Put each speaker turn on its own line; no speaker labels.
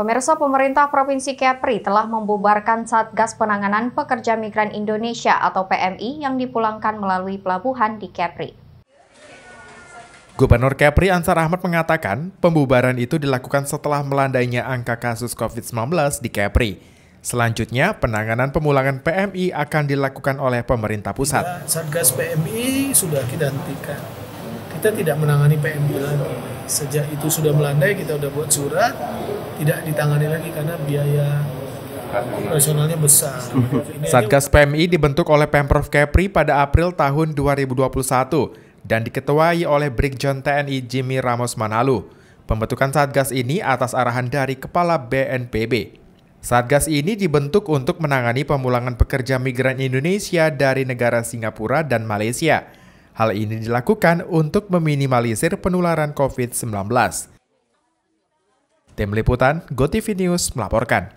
Pemirsa pemerintah Provinsi Kepri telah membubarkan Satgas Penanganan Pekerja Migran Indonesia atau PMI yang dipulangkan melalui pelabuhan di Kepri.
Gubernur Kepri Ansar Ahmad mengatakan, pembubaran itu dilakukan setelah melandainya angka kasus COVID-19 di Kepri. Selanjutnya, penanganan pemulangan PMI akan dilakukan oleh pemerintah pusat.
Satgas PMI sudah kita hentikan. Kita tidak menangani PMI lagi. Sejak itu sudah melandai, kita sudah buat surat, tidak ditangani lagi karena biaya operasionalnya besar.
Satgas
PMI dibentuk oleh Pemprov Kepri pada April tahun 2021 dan diketuai oleh Brigjen TNI Jimmy Ramos Manalu. Pembentukan Satgas ini atas arahan dari Kepala BNPB. Satgas ini dibentuk untuk menangani pemulangan pekerja migran Indonesia dari negara Singapura dan Malaysia. Hal ini dilakukan untuk meminimalisir penularan COVID-19. Tim Liputan GoTV News melaporkan.